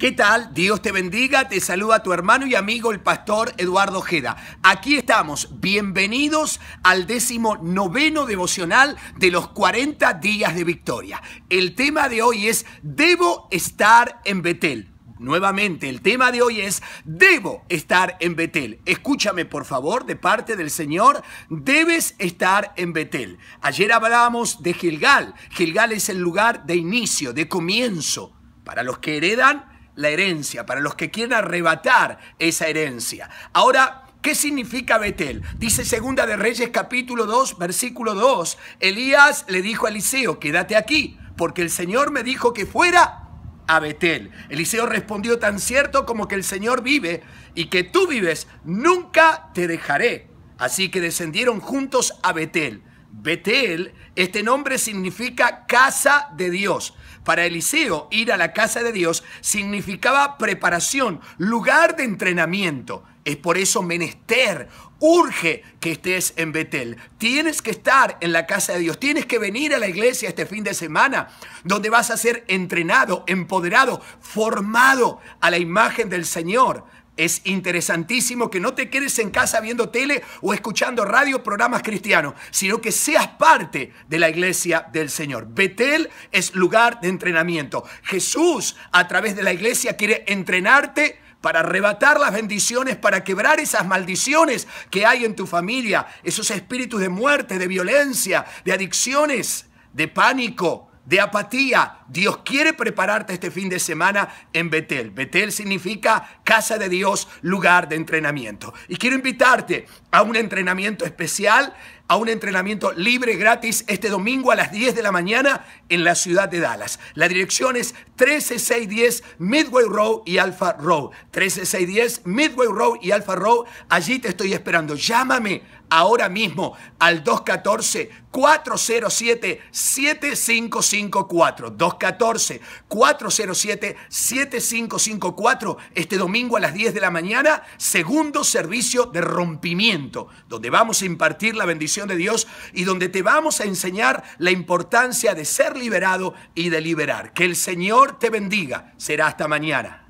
¿Qué tal? Dios te bendiga. Te saluda tu hermano y amigo el pastor Eduardo Ojeda. Aquí estamos. Bienvenidos al décimo noveno devocional de los 40 días de victoria. El tema de hoy es Debo estar en Betel. Nuevamente, el tema de hoy es, debo estar en Betel. Escúchame, por favor, de parte del Señor, debes estar en Betel. Ayer hablábamos de Gilgal. Gilgal es el lugar de inicio, de comienzo. Para los que heredan la herencia, para los que quieren arrebatar esa herencia. Ahora, ¿Qué significa Betel? Dice Segunda de Reyes capítulo 2, versículo 2. Elías le dijo a Eliseo, quédate aquí, porque el Señor me dijo que fuera a Betel. Eliseo respondió tan cierto como que el Señor vive y que tú vives, nunca te dejaré. Así que descendieron juntos a Betel. Betel, este nombre significa casa de Dios. Para Eliseo, ir a la casa de Dios significaba preparación, lugar de entrenamiento. Es por eso menester, urge que estés en Betel. Tienes que estar en la casa de Dios. Tienes que venir a la iglesia este fin de semana, donde vas a ser entrenado, empoderado, formado a la imagen del Señor. Es interesantísimo que no te quedes en casa viendo tele o escuchando radio, programas cristianos, sino que seas parte de la iglesia del Señor. Betel es lugar de entrenamiento. Jesús a través de la iglesia quiere entrenarte para arrebatar las bendiciones, para quebrar esas maldiciones que hay en tu familia, esos espíritus de muerte, de violencia, de adicciones, de pánico, de apatía. Dios quiere prepararte este fin de semana en Betel. Betel significa casa de Dios, lugar de entrenamiento. Y quiero invitarte a un entrenamiento especial a un entrenamiento libre gratis este domingo a las 10 de la mañana en la ciudad de Dallas. La dirección es 13610 Midway Road y Alpha Road. 13610 Midway Road y Alpha Road. Allí te estoy esperando. Llámame ahora mismo al 214-407-7554. 214-407-7554. Este domingo a las 10 de la mañana, segundo servicio de rompimiento, donde vamos a impartir la bendición de Dios y donde te vamos a enseñar la importancia de ser liberado y de liberar. Que el Señor te bendiga. Será hasta mañana.